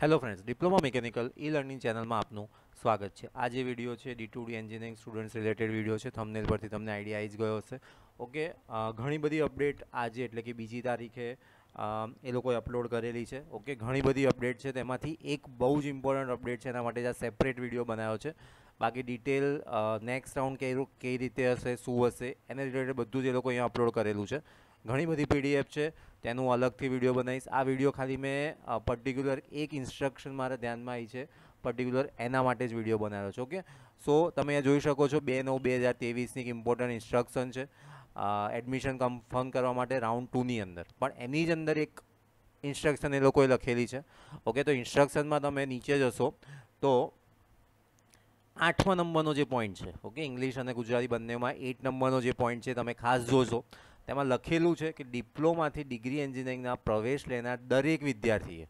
hello friends diploma mechanical e learning ચેનલમાં આપનું સ્વાગત છે આ જે વિડીયો છે D to D engineering students related video છે થમનેલ પરથી તમને આઈડિયા આવી જ ગયો હશે ઓકે ઘણી બધી અપડેટ આજે એટલે કે બીજી તારીખે એ લોકોએ અપલોડ કરેલી છે ઓકે ઘણી બધી અપડેટ છે તેમાંથી એક બહુ જ ઇમ્પોર્ટન્ટ અપડેટ છે એના માટે જ આ સેપરેટ વિડીયો બનાવ્યો છે બાકી ડિટેલ નેક્સ્ટ રાઉન્ડ કઈ કઈ રીતે હશે શું હશે એને રિલેટેડ બધું જ એ લોકો અહીંયા અપલોડ કરેલું છે ઘણી બધી પીડીએફ છે તેનું અલગથી વિડીયો બનાવીશ આ વિડીયો ખાલી મેં પર્ટિક્યુલર એક ઇન્સ્ટ્રક્શન મારા ધ્યાનમાં આવી છે પર્ટિક્યુલર એના માટે જ વિડીયો બનાવ્યો છે ઓકે સો તમે અહીંયા જોઈ શકો છો બે નવ બે હજાર તેવીસની એક ઇમ્પોર્ટન્ટ ઇન્સ્ટ્રક્શન છે એડમિશન કન્ફર્મ કરવા માટે રાઉન્ડ ટુની અંદર પણ એની જ અંદર એક ઇન્સ્ટ્રક્શન એ લોકોએ લખેલી છે ઓકે તો ઇન્સ્ટ્રક્શનમાં તમે નીચે જશો તો આઠમા નંબરનો જે પોઈન્ટ છે ઓકે ઇંગ્લિશ અને ગુજરાતી બંનેમાં એટ નંબરનો જે પોઈન્ટ છે તમે ખાસ જોશો તેમાં લખેલું છે કે ડિપ્લોમાથી ડિગ્રી એન્જિનિયરિંગના પ્રવેશ લેનાર દરેક વિદ્યાર્થીએ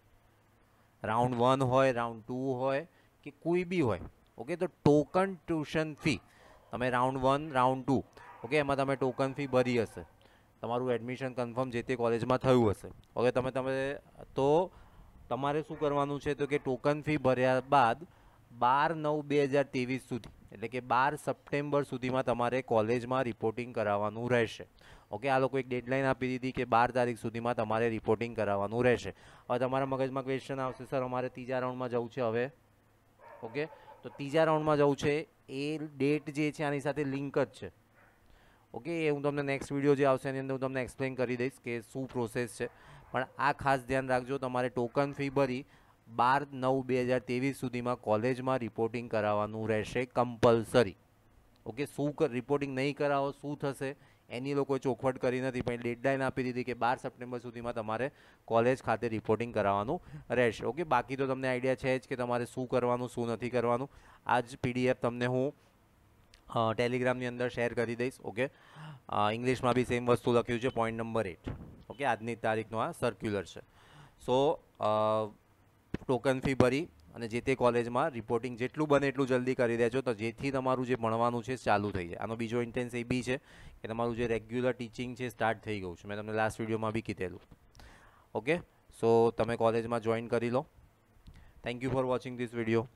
રાઉન્ડ વન હોય રાઉન્ડ ટુ હોય કે કોઈ બી હોય ઓકે તો ટોકન ટ્યુશન ફી તમે round one round two okay એમાં તમે ટોકન ફી ભરી હશે તમારું એડમિશન કન્ફર્મ જે તે કોલેજમાં થયું હશે ઓકે તમે તમે તો તમારે શું કરવાનું છે તો કે ટોકન ફી ભર્યા બાદ બાર નવ બે હજાર ત્રેવીસ સુધી એટલે કે બાર સપ્ટેમ્બર સુધીમાં તમારે કોલેજમાં રિપોર્ટિંગ કરાવવાનું રહેશે ઓકે આ લોકો એક ડેડલાઇન આપી દીધી કે બાર તારીખ સુધીમાં તમારે રિપોર્ટિંગ કરાવવાનું રહેશે હવે તમારા મગજમાં ક્વેશ્ચન આવશે સર અમારે ત્રીજા રાઉન્ડમાં જવું છે હવે ઓકે તો ત્રીજા રાઉન્ડમાં જવું છે એ ડેટ જે છે આની સાથે લિંક જ છે ઓકે એ હું તમને નેક્સ્ટ વિડીયો જે આવશે એની અંદર હું તમને એક્સપ્લેન કરી દઈશ કે શું પ્રોસેસ છે પણ આ ખાસ ધ્યાન રાખજો તમારે ટોકન ફી ભરી બાર નવ બે હજાર ત્રેવીસ સુધીમાં કોલેજમાં રિપોર્ટિંગ કરાવવાનું રહેશે કમ્પલસરી ઓકે શું રિપોર્ટિંગ નહીં કરાવો શું થશે એની લોકોએ ચોખવટ કરી નથી પણ ડેડલાઇન આપી દીધી કે બાર સપ્ટેમ્બર સુધીમાં તમારે કોલેજ ખાતે રિપોર્ટિંગ કરાવવાનું રહેશે ઓકે બાકી તો તમને આઈડિયા છે જ કે તમારે શું કરવાનું શું નથી કરવાનું આ જ પીડીએફ તમને હું ટેલિગ્રામની અંદર શેર કરી દઈશ ઓકે ઇંગ્લિશમાં બી સેમ વસ્તુ લખ્યું છે પોઈન્ટ નંબર એટ ઓકે આજની તારીખનું આ સર્ક્યુલર છે સો ટોકન ફી ભરી અને જે તે કોલેજમાં રિપોર્ટિંગ જેટલું બને એટલું જલ્દી કરી દેજો તો જેથી તમારું જે ભણવાનું છે ચાલુ થઈ જાય આનો બીજો ઇન્ટેન્સ એ બી છે કે તમારું જે રેગ્યુલર ટીચિંગ છે સ્ટાર્ટ થઈ ગયું છે મેં તમને લાસ્ટ વિડીયોમાં બી કીધેલું ઓકે સો તમે કોલેજમાં જોઈન કરી લો thank you for watching this video